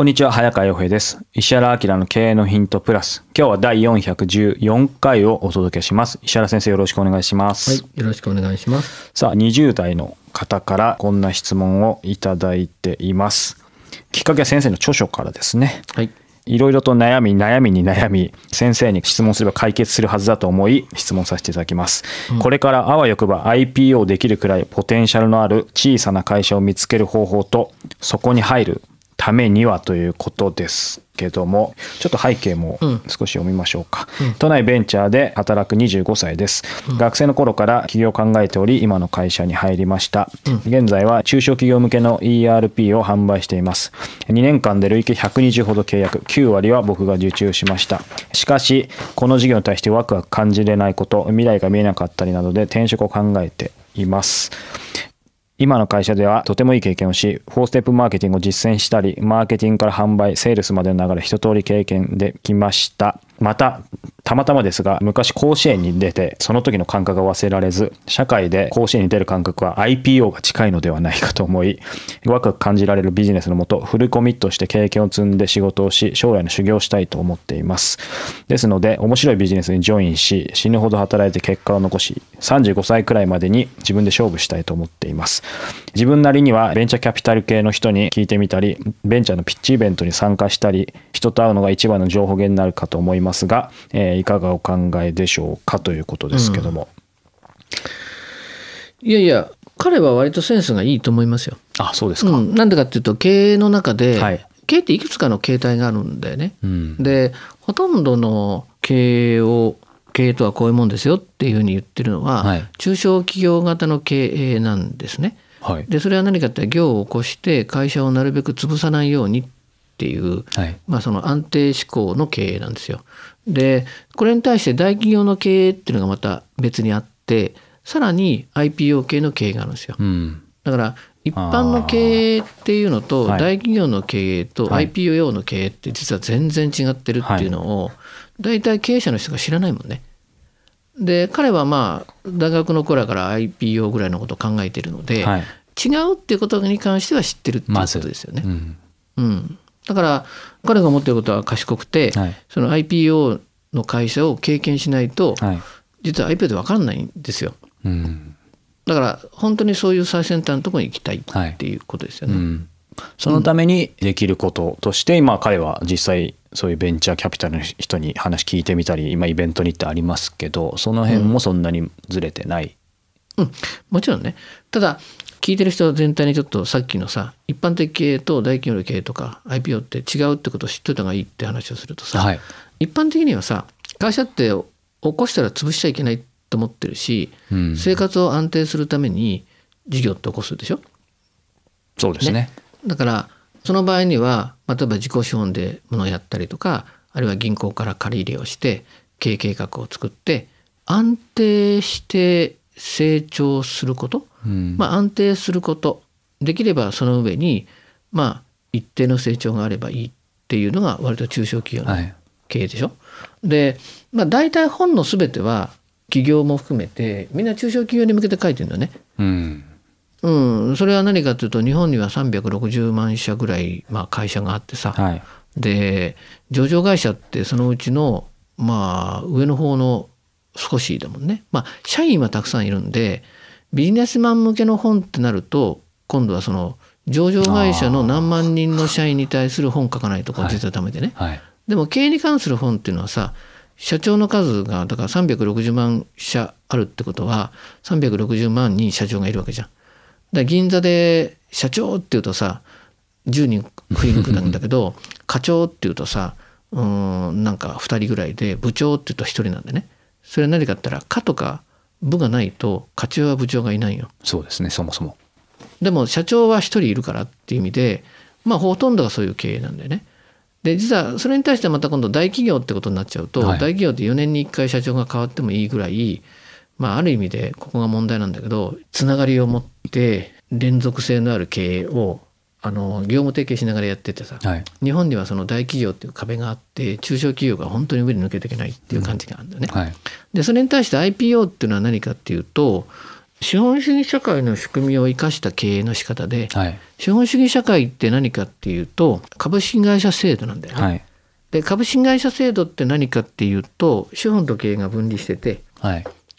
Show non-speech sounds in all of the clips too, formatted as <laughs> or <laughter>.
こんにちは、早川洋平です。石原明の経営のヒントプラス。今日は第414回をお届けします。石原先生、よろしくお願いします。はい、よろしくお願いします。さあ、20代の方からこんな質問をいただいています。きっかけは先生の著書からですね。はい。いろいろと悩み悩みに悩み先生に質問すれば解決するはずだと思い質問させていただきます、うん、これからあわよくば IPO できるくらいポテンシャルのある小さな会社を見つける方法とそこに入るためにはということですけどもちょっと背景も少し読みましょうか、うん、都内ベンチャーで働く25歳です、うん、学生の頃から起業を考えており今の会社に入りました、うん、現在は中小企業向けの ERP を販売しています2年間で累計120ほど契約9割は僕が受注しましたしかしこの事業に対してワクワク感じれないこと未来が見えなかったりなどで転職を考えています今の会社ではとてもいい経験をし、4ステップマーケティングを実践したり、マーケティングから販売、セールスまでの流れ一通り経験できました。また、たまたまですが、昔甲子園に出て、その時の感覚が忘れられず、社会で甲子園に出る感覚は IPO が近いのではないかと思い、ワクワク感じられるビジネスのもと、フルコミットして経験を積んで仕事をし、将来の修行をしたいと思っています。ですので、面白いビジネスにジョインし、死ぬほど働いて結果を残し、35歳くらいまでに自分で勝負したいと思っています。自分なりにはベンチャーキャピタル系の人に聞いてみたり、ベンチャーのピッチイベントに参加したり、人と会うのが一番の情報源になるかと思いますが、えーいかがお考えでしょうかということですけども、うん、いやいや彼は割とセンスがいいと思いますよあそうですか、うん、なんでかっていうと経営の中で、はい、経営っていくつかの形態があるんだよね、うん、でほとんどの経営を経営とはこういうもんですよっていうふうに言ってるのは、はい、中小企業型の経営なんですね。はい、でそれは何かって業を起こして会社をなるべく潰さないようにっっていう、はい、まあ、その安定志向の経営なんですよ。でこれに対して大企業の経営っていうのがまた別にあってさらに IPO 系の経営があるんですよ。うん、だから一般の経営っていうのと大企業の経営と IPO 用の経営って実は全然違ってるっていうのを大体経営者の人が知らないもんね。で彼はまあ大学の頃から IPO ぐらいのことを考えてるので、はい、違うっていうことに関しては知ってるっていうことですよね。まうん、うん、だから彼が思ってることは賢くて、はい、その IPO の会社を経験しないと、はい、実は IPO で分かんないんですよ、うん、だから本当にそういう最先端のところに行きたいっていうことですよね、はいうん、そのためにできることとして、今彼は実際そういうベンチャーキャピタルの人に話聞いてみたり今イベントに行ってありますけどその辺もそんなにずれてないうん、もちろんね。ただ、聞いてる人全体にちょっとさっきのさ、一般的経営と大企業の経営とか IPO って違うってことを知っといた方がいいって話をするとさ、はい、一般的にはさ、会社って起こしたら潰しちゃいけないと思ってるし、うん、生活を安定するために事業って起こすでしょそうですね、ね、だからその場合には、ま例えば自己資本でものをやったりとかあるいは銀行から借り入れをして経営計画を作って安定して成長すること、うん、まあ、安定することできればその上に、まあ、一定の成長があればいいっていうのが割と中小企業の経営でしょ。はい、で、まあ、大体本の全ては企業も含めてみんな中小企業に向けて書いてるんだね。うんうん、それは何かというと日本には360万社ぐらい、まあ、会社があってさ、はい、で上場会社ってそのうちの、まあ、上の方の少しでもね。まあ社員はたくさんいるんでビジネスマン向けの本ってなると今度はその上場会社の何万人の社員に対する本書かないとこ実はダメでね、はいはい、でも経営に関する本っていうのはさ社長の数がだから360万社あるってことは360万人社長がいるわけじゃん。だ銀座で社長っていうとさ10人食いに来るんだけど <laughs> 課長っていうとさうんなんか2人ぐらいで部長っていうと1人なんでね。それは何かって言ったら「か」とか「部」がないと課長は部長がいないよ。そうですねそもそも。でも社長は1人いるからっていう意味でまあほとんどがそういう経営なんだよね。で実はそれに対してまた今度大企業ってことになっちゃうと、はい、大企業って4年に1回社長が変わってもいいぐらい、まあ、ある意味でここが問題なんだけどつながりを持って連続性のある経営をあの業務提携しながらやっててさ、はい、日本にはその大企業っていう壁があって中小企業が本当に上に抜けていけないっていう感じがあるんだよね。うんはい、でそれに対して IPO っていうのは何かっていうと資本主義社会の仕組みを生かした経営の仕方で、はい、資本主義社会って何かっていうと株式会社制度なんだよね。で株式会社制度って何かっていうと資本と経営が分離してて、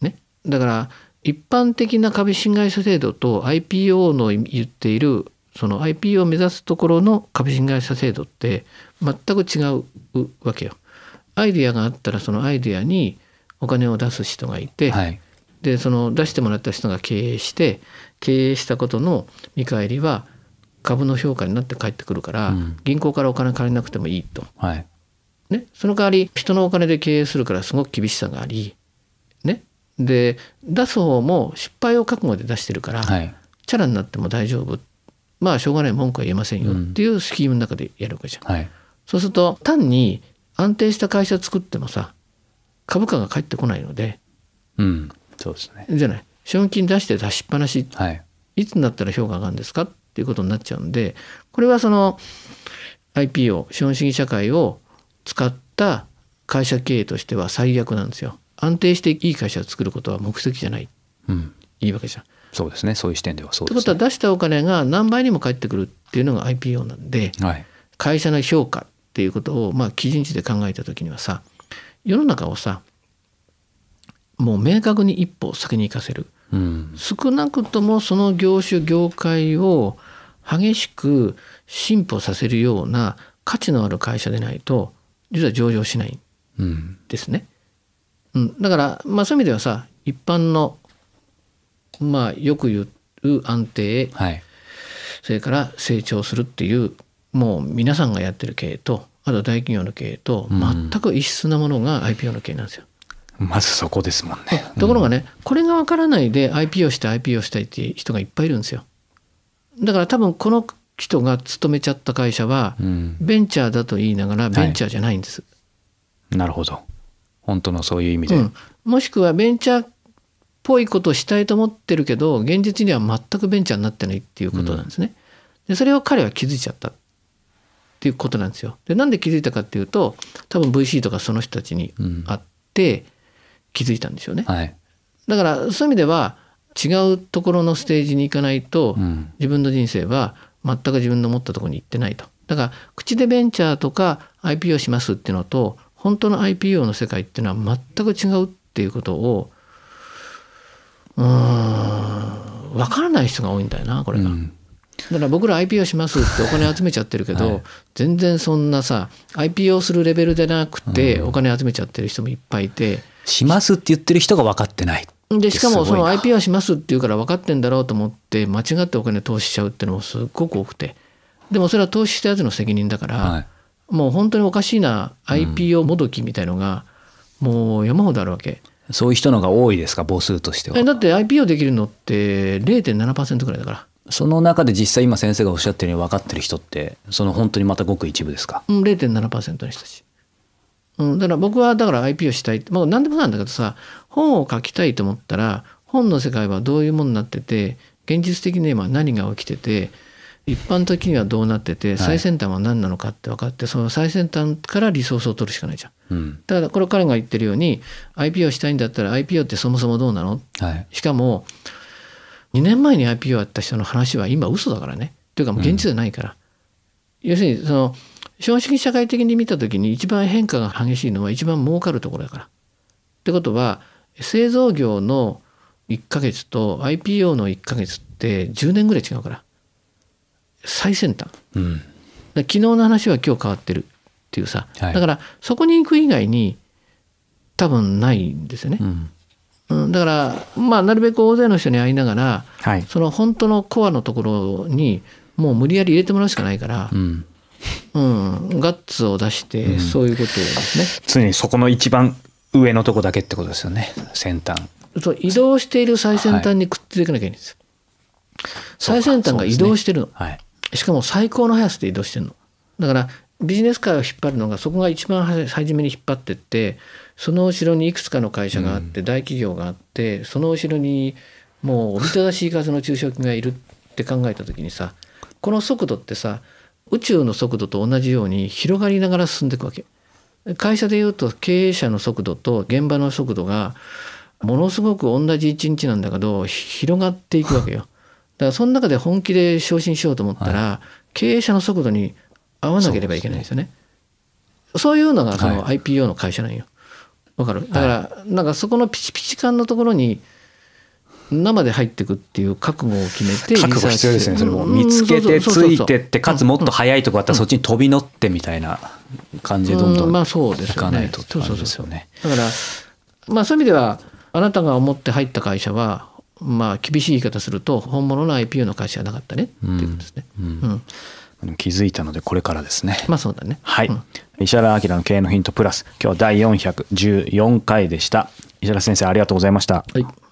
ね、だから一般的な株式会社制度と IPO の言っているその IP を目指すところの株式会社制度って全く違うわけよ。アイデアがあったらそのアイデアにお金を出す人がいて、はい、でその出してもらった人が経営して経営したことの見返りは株の評価になって返ってくるから、うん、銀行からお金借りなくてもいいと、はい、ね、その代わり人のお金で経営するからすごく厳しさがあり、ね、で出す方も失敗を覚悟で出してるから、はい、チャラになっても大丈夫っまあしょうがない文句は言えませんよっていうスキームの中でやるわけじゃん、はい、そうすると単に安定した会社作ってもさ株価が返ってこないので、うん、そうですねじゃない資本金出して出しっぱなし、はい、いつになったら評価上がるんですかっていうことになっちゃうんでこれはその IPO 資本主義社会を使った会社経営としては最悪なんですよ。安定していい会社を作ることは目的じゃない、うん、いいわけじゃん。そうですねそういう視点ではそうですね。ということは出したお金が何倍にも返ってくるっていうのが IPO なんで、はい、会社の評価っていうことをまあ基準値で考えた時にはさ世の中をさもう明確に一歩先に行かせる、うん、少なくともその業種業界を激しく進歩させるような価値のある会社でないと実は上場しないんですね。うん、うん、だから、まあ、そういう意味ではさ一般のまあ、よく言う安定、はい、それから成長するっていうもう皆さんがやってる経営とあと大企業の経営と全く異質なものが IPO の経営なんですよ。うん、まずそこですもんね。ところがね、これが分からないで IPO して IPO したいっていう人がいっぱいいるんですよ。だから多分この人が勤めちゃった会社は、ベンチャーだと言いながらベンチャーじゃないんです。はい、なるほど。本当のそういう意味で、うん、もしくはベンチャーぽいことをしたいと思ってるけど現実には全くベンチャーになってないっていうことなんですね。でそれを彼は気づいちゃったっていうことなんですよ。でなんで気づいたかっていうと多分 VC とかその人たちに会って気づいたんでしょうね。はい、だからそういう意味では違うところのステージに行かないと、自分の人生は全く自分の思ったところに行ってないと。だから口でベンチャーとか IPO しますっていうのと本当の IPO の世界っていうのは全く違うっていうことをうん分からない人が多いんだよなこれが。うんだから僕ら IPO しますってお金集めちゃってるけど、はい、全然そんなさ IPO するレベルでなくてお金集めちゃってる人もいっぱいいて、うん、しますって言ってる人が分かってないでしかもその IPO しますって言うから分かってんだろうと思って間違ってお金投資しちゃうっていうのもすっごく多くてでもそれは投資したやつの責任だから、はい、もう本当におかしいな IPO もどきみたいのがもう山ほどあるわけ。うんそういう人のが多いですか母数としては。だって IPO できるのって0.7%ぐらいだから。その中で実際今先生がおっしゃってるように分かってる人ってその本当にまたごく一部ですか、うん、0.7%の人たち、うん、だから僕はだから IP をしたい、まあ、何でもなんだけどさ本を書きたいと思ったら本の世界はどういうものになってて現実的に今何が起きてて一般的にはどうなってて最先端は何なのかって分かって、その最先端からリソースを取るしかないじゃん、うん、ただこれ彼が言ってるように IPO したいんだったら IPO ってそもそもどうなの、はい、しかも2年前に IPO やった人の話は今嘘だからねというか現実じゃないから、うん、要するにその資本主義社会的に見た時に一番変化が激しいのは一番儲かるところだから。ってことは製造業の1ヶ月と IPO の1ヶ月って10年ぐらい違うから。最先端、うん、昨日の話は今日変わってるっていうさ、はい、だからそこに行く以外に多分ないんですよね、うん、だからまあなるべく大勢の人に会いながら、はい、その本当のコアのところにもう無理やり入れてもらうしかないから、うん、うん、ガッツを出してそういうことですね、常にそこの一番上のとこだけってことですよね先端そう移動している最先端にくっついていかなきゃいけないんですよ、はい、最先端が移動してるの、ね、はいしかも最高の速さで移動してるの。だからビジネス界を引っ張るのがそこが一番初めに引っ張ってってその後ろにいくつかの会社があって、大企業があってその後ろにもうおびただしい数の中小企業がいるって考えた時にさこの速度ってさ宇宙の速度と同じように広がりながら進んでいくわけ。会社でいうと経営者の速度と現場の速度がものすごく同じ一日なんだけど広がっていくわけよ。からその中で本気で昇進しようと思ったら、はい、経営者の速度に合わなければいけないんですよね。そう、ね,、いうのがその IPO の会社なんよ。わ、かるだから、なんかそこのピチピチ感のところに、生で入っていくっていう覚悟を決めて覚悟必要ですねそれも見つけてついてってかつもっと早いとこあったらそっちに飛び乗ってみたいな感じでどんどん行かないとって感じですよね。だからまあそういう意味ではあなたが思って入った会社はまあ、厳しい言い方すると本物の IPO の会社はなかったねっていうことですね。うん、うん、気づいたのでこれからですね。まあそうだね。はい。うん、石原明の経営のヒントプラス今日は第414回でした。石原先生ありがとうございました。はい。